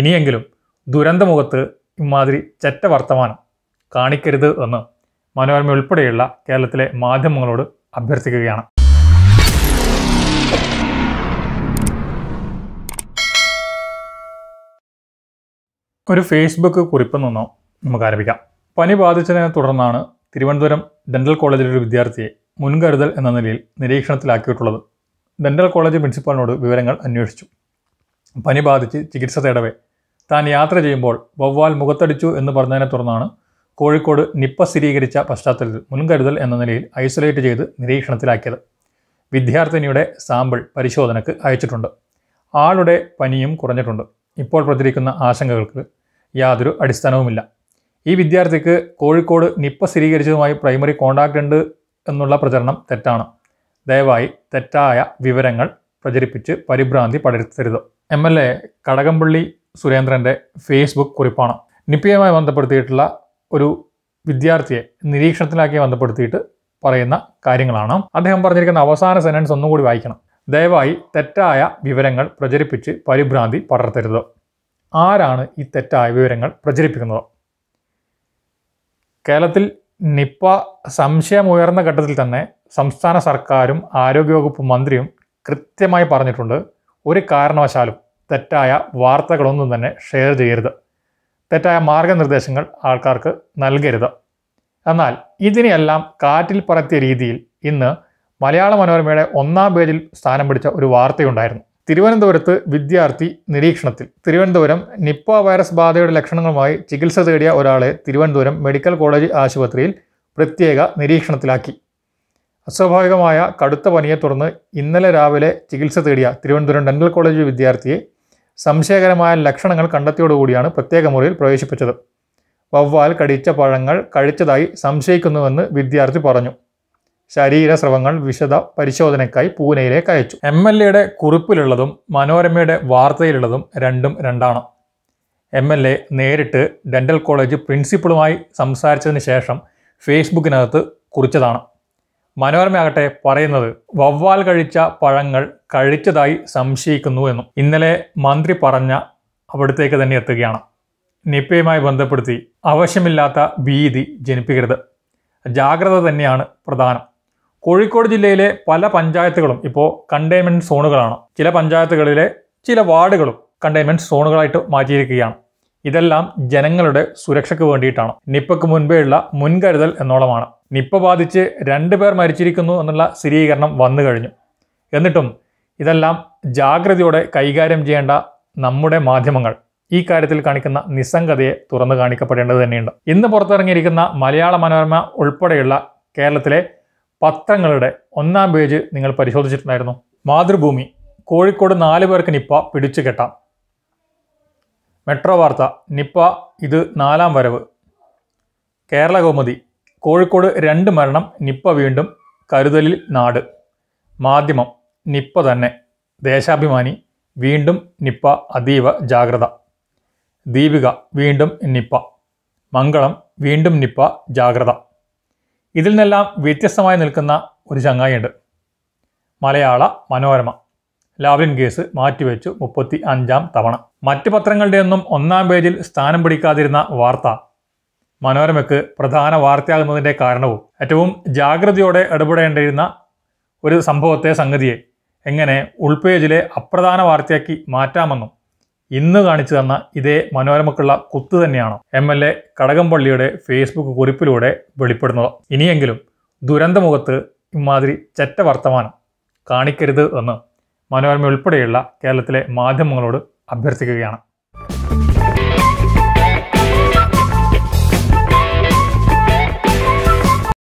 ഇനിയെങ്കിലും ദുരന്തമുഖത്ത് ഇമാതിരി ചെറ്റ വർത്തമാനം കാണിക്കരുത് എന്ന് മനോരമ ഉൾപ്പെടെയുള്ള കേരളത്തിലെ മാധ്യമങ്ങളോട് അഭ്യർത്ഥിക്കുകയാണ് ഒരു ഫേസ്ബുക്ക് കുറിപ്പിൽ നിന്നോ നമുക്ക് ആരംഭിക്കാം പനി ബാധിച്ചതിനെ തുടർന്നാണ് തിരുവനന്തപുരം ഡെൻ്റൽ കോളേജിലെ ഒരു വിദ്യാർത്ഥിയെ മുൻകരുതൽ എന്ന നിലയിൽ നിരീക്ഷണത്തിലാക്കിയിട്ടുള്ളത് ഡെൻ്റൽ കോളേജ് പ്രിൻസിപ്പാളിനോട് വിവരങ്ങൾ അന്വേഷിച്ചു പനി ബാധിച്ച് ചികിത്സ തേടവേ താൻ യാത്ര ചെയ്യുമ്പോൾ വവ്വാൽ മുഖത്തടിച്ചു എന്ന് പറഞ്ഞതിനെ തുടർന്നാണ് കോഴിക്കോട് നിപ്പ സ്ഥിരീകരിച്ച പശ്ചാത്തലത്തിൽ മുൻകരുതൽ എന്ന നിലയിൽ ഐസൊലേറ്റ് ചെയ്ത് നിരീക്ഷണത്തിലാക്കിയത് വിദ്യാർത്ഥിനിയുടെ സാമ്പിൾ പരിശോധനയ്ക്ക് അയച്ചിട്ടുണ്ട് ആളുടെ പനിയും കുറഞ്ഞിട്ടുണ്ട് ഇപ്പോൾ പ്രചരിക്കുന്ന ആശങ്കകൾക്ക് യാതൊരു അടിസ്ഥാനവുമില്ല ഈ വിദ്യാർത്ഥിക്ക് കോഴിക്കോട് നിപ്പ സ്ഥിരീകരിച്ചതുമായി പ്രൈമറി കോണ്ടാക്റ്റ് ഉണ്ട് എന്നുള്ള പ്രചരണം തെറ്റാണ് ദയവായി തെറ്റായ വിവരങ്ങൾ പ്രചരിപ്പിച്ച് പരിഭ്രാന്തി പടരുത്തരുത് എം എൽ എ കടകംപള്ളി സുരേന്ദ്രൻ്റെ ഫേസ്ബുക്ക് കുറിപ്പാണ് നിപ്പിയയുമായി ബന്ധപ്പെടുത്തിയിട്ടുള്ള ഒരു വിദ്യാർത്ഥിയെ നിരീക്ഷണത്തിലാക്കി ബന്ധപ്പെടുത്തിയിട്ട് പറയുന്ന കാര്യങ്ങളാണ് അദ്ദേഹം പറഞ്ഞിരിക്കുന്ന അവസാന സെൻറ്റൻസ് ഒന്നുകൂടി വായിക്കണം ദയവായി തെറ്റായ വിവരങ്ങൾ പ്രചരിപ്പിച്ച് പരിഭ്രാന്തി പടർത്തരുത് ആരാണ് ഈ തെറ്റായ വിവരങ്ങൾ പ്രചരിപ്പിക്കുന്നത് കേരളത്തിൽ നിപ്പ സംശയമുയർന്ന ഘട്ടത്തിൽ തന്നെ സംസ്ഥാന സർക്കാരും ആരോഗ്യവകുപ്പ് മന്ത്രിയും കൃത്യമായി പറഞ്ഞിട്ടുണ്ട് ഒരു കാരണവശാലും തെറ്റായ വാർത്തകളൊന്നും തന്നെ ഷെയർ ചെയ്യരുത് തെറ്റായ മാർഗനിർദ്ദേശങ്ങൾ ആൾക്കാർക്ക് നൽകരുത് എന്നാൽ ഇതിനെയെല്ലാം കാറ്റിൽ പറത്തിയ രീതിയിൽ ഇന്ന് മലയാള മനോരമയുടെ ഒന്നാം പേജിൽ സ്ഥാനം പിടിച്ച ഒരു വാർത്തയുണ്ടായിരുന്നു തിരുവനന്തപുരത്ത് വിദ്യാർത്ഥി നിരീക്ഷണത്തിൽ തിരുവനന്തപുരം നിപ്പ വൈറസ് ബാധയുടെ ലക്ഷണങ്ങളുമായി ചികിത്സ തേടിയ ഒരാളെ തിരുവനന്തപുരം മെഡിക്കൽ കോളേജ് ആശുപത്രിയിൽ പ്രത്യേക നിരീക്ഷണത്തിലാക്കി അസ്വാഭാവികമായ കടുത്ത പനിയെ തുടർന്ന് ഇന്നലെ രാവിലെ ചികിത്സ തേടിയ തിരുവനന്തപുരം ഡെന്റൽ കോളേജ് വിദ്യാർത്ഥിയെ സംശയകരമായ ലക്ഷണങ്ങൾ കണ്ടെത്തിയോടുകൂടിയാണ് പ്രത്യേക മുറിയിൽ പ്രവേശിപ്പിച്ചത് വവ്വാൽ കടിച്ച പഴങ്ങൾ കഴിച്ചതായി സംശയിക്കുന്നുവെന്ന് വിദ്യാർത്ഥി പറഞ്ഞു ശരീരസ്രവങ്ങൾ വിശദ പരിശോധനയ്ക്കായി പൂനെയിലേക്ക് അയച്ചു എം എൽ എയുടെ കുറിപ്പിലുള്ളതും മനോരമയുടെ വാർത്തയിലുള്ളതും രണ്ടും രണ്ടാണ് എം എൽ എ നേരിട്ട് ഡെൻ്റൽ കോളേജ് പ്രിൻസിപ്പളുമായി സംസാരിച്ചതിന് ശേഷം ഫേസ്ബുക്കിനകത്ത് കുറിച്ചതാണ് മനോരമയാകട്ടെ പറയുന്നത് വവ്വാൽ കഴിച്ച പഴങ്ങൾ കഴിച്ചതായി സംശയിക്കുന്നു എന്നും ഇന്നലെ മന്ത്രി പറഞ്ഞ അവിടത്തേക്ക് തന്നെ എത്തുകയാണ് നിപ്പയുമായി ബന്ധപ്പെടുത്തി ആവശ്യമില്ലാത്ത ഭീതി ജനിപ്പിക്കരുത് ജാഗ്രത തന്നെയാണ് പ്രധാനം കോഴിക്കോട് ജില്ലയിലെ പല പഞ്ചായത്തുകളും ഇപ്പോൾ കണ്ടെയ്ൻമെൻറ്റ് സോണുകളാണ് ചില പഞ്ചായത്തുകളിലെ ചില വാർഡുകളും കണ്ടെയ്ൻമെൻറ്റ് സോണുകളായിട്ട് മാറ്റിയിരിക്കുകയാണ് ഇതെല്ലാം ജനങ്ങളുടെ സുരക്ഷയ്ക്ക് വേണ്ടിയിട്ടാണ് നിപ്പയ്ക്ക് ഉള്ള മുൻകരുതൽ എന്നോളമാണ് നിപ്പ ബാധിച്ച് രണ്ട് പേർ മരിച്ചിരിക്കുന്നു എന്നുള്ള സ്ഥിരീകരണം വന്നു കഴിഞ്ഞു എന്നിട്ടും ഇതെല്ലാം ജാഗ്രതയോടെ കൈകാര്യം ചെയ്യേണ്ട നമ്മുടെ മാധ്യമങ്ങൾ ഈ കാര്യത്തിൽ കാണിക്കുന്ന നിസ്സംഗതയെ തുറന്നു കാണിക്കപ്പെടേണ്ടത് തന്നെയുണ്ട് ഇന്ന് പുറത്തിറങ്ങിയിരിക്കുന്ന മലയാള മനോരമ ഉൾപ്പെടെയുള്ള കേരളത്തിലെ പത്രങ്ങളുടെ ഒന്നാം പേജ് നിങ്ങൾ പരിശോധിച്ചിട്ടുണ്ടായിരുന്നു മാതൃഭൂമി കോഴിക്കോട് നാല് പേർക്ക് നിപ്പ പിടിച്ചു കെട്ടാം മെട്രോ വാർത്ത നിപ്പ ഇത് നാലാം വരവ് കേരള കൗമുദി കോഴിക്കോട് രണ്ട് മരണം നിപ്പ വീണ്ടും കരുതലിൽ നാട് മാധ്യമം നിപ്പ തന്നെ ദേശാഭിമാനി വീണ്ടും നിപ്പ അതീവ ജാഗ്രത ദീപിക വീണ്ടും നിപ്പ മംഗളം വീണ്ടും നിപ്പ ജാഗ്രത ഇതിൽ നിന്നെല്ലാം വ്യത്യസ്തമായി നിൽക്കുന്ന ഒരു ചങ്ങായിയുണ്ട് മലയാള മനോരമ ലാവ്ലിൻ കേസ് മാറ്റിവെച്ചു മുപ്പത്തി അഞ്ചാം തവണ മറ്റ് പത്രങ്ങളുടെയൊന്നും ഒന്നാം പേജിൽ സ്ഥാനം പിടിക്കാതിരുന്ന വാർത്ത മനോരമയ്ക്ക് പ്രധാന വാർത്തയാകുന്നതിൻ്റെ കാരണവും ഏറ്റവും ജാഗ്രതയോടെ ഇടപെടേണ്ടിയിരുന്ന ഒരു സംഭവത്തെ സംഗതിയെ എങ്ങനെ ഉൾപേജിലെ അപ്രധാന വാർത്തയാക്കി മാറ്റാമെന്നും ഇന്ന് കാണിച്ചു തന്ന ഇതേ മനോരമക്കുള്ള കുത്ത് തന്നെയാണ് എം എൽ എ കടകംപള്ളിയുടെ ഫേസ്ബുക്ക് കുറിപ്പിലൂടെ വെളിപ്പെടുന്നത് ഇനിയെങ്കിലും ദുരന്തമുഖത്ത് ഇമാതിരി ചെറ്റ വർത്തമാനം കാണിക്കരുത് എന്ന് മനോരമ ഉൾപ്പെടെയുള്ള കേരളത്തിലെ മാധ്യമങ്ങളോട് അഭ്യർത്ഥിക്കുകയാണ്